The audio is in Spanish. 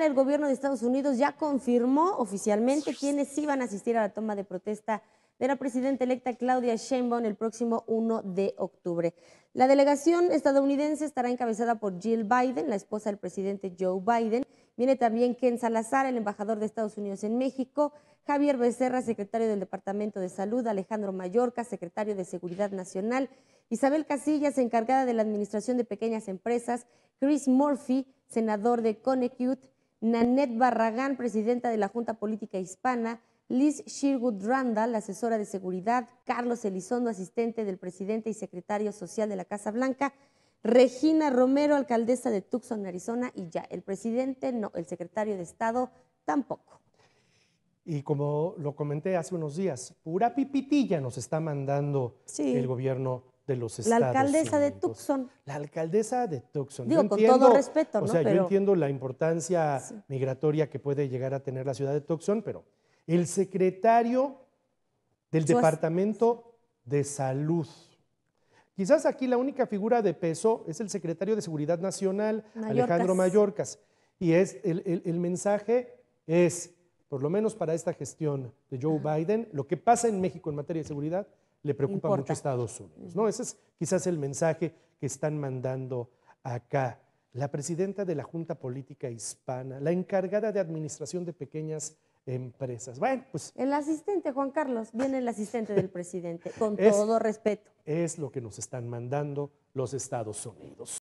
el gobierno de Estados Unidos ya confirmó oficialmente quienes iban a asistir a la toma de protesta de la presidenta electa Claudia Sheinbaum el próximo 1 de octubre. La delegación estadounidense estará encabezada por Jill Biden, la esposa del presidente Joe Biden. Viene también Ken Salazar, el embajador de Estados Unidos en México, Javier Becerra, secretario del Departamento de Salud, Alejandro Mallorca, secretario de Seguridad Nacional, Isabel Casillas, encargada de la Administración de Pequeñas Empresas, Chris Murphy, senador de Connecticut, Nanette Barragán, presidenta de la Junta Política Hispana, Liz Sherwood Randall, asesora de seguridad, Carlos Elizondo, asistente del presidente y secretario social de la Casa Blanca, Regina Romero, alcaldesa de Tucson, Arizona, y ya, el presidente no, el secretario de Estado tampoco. Y como lo comenté hace unos días, pura pipitilla nos está mandando el gobierno los La alcaldesa de Tucson. La alcaldesa de Tucson. Digo, con todo respeto, O sea, yo entiendo la importancia migratoria que puede llegar a tener la ciudad de Tucson, pero el secretario del Departamento de Salud. Quizás aquí la única figura de peso es el secretario de Seguridad Nacional, Alejandro Mayorkas. Y es el, el mensaje es, por lo menos para esta gestión de Joe Biden, lo que pasa en México en materia de seguridad le preocupa mucho a Estados Unidos. ¿no? Ese es quizás el mensaje que están mandando acá. La presidenta de la Junta Política Hispana, la encargada de administración de pequeñas empresas. Bueno, pues. El asistente, Juan Carlos, viene el asistente del presidente, con todo respeto. Es lo que nos están mandando los Estados Unidos.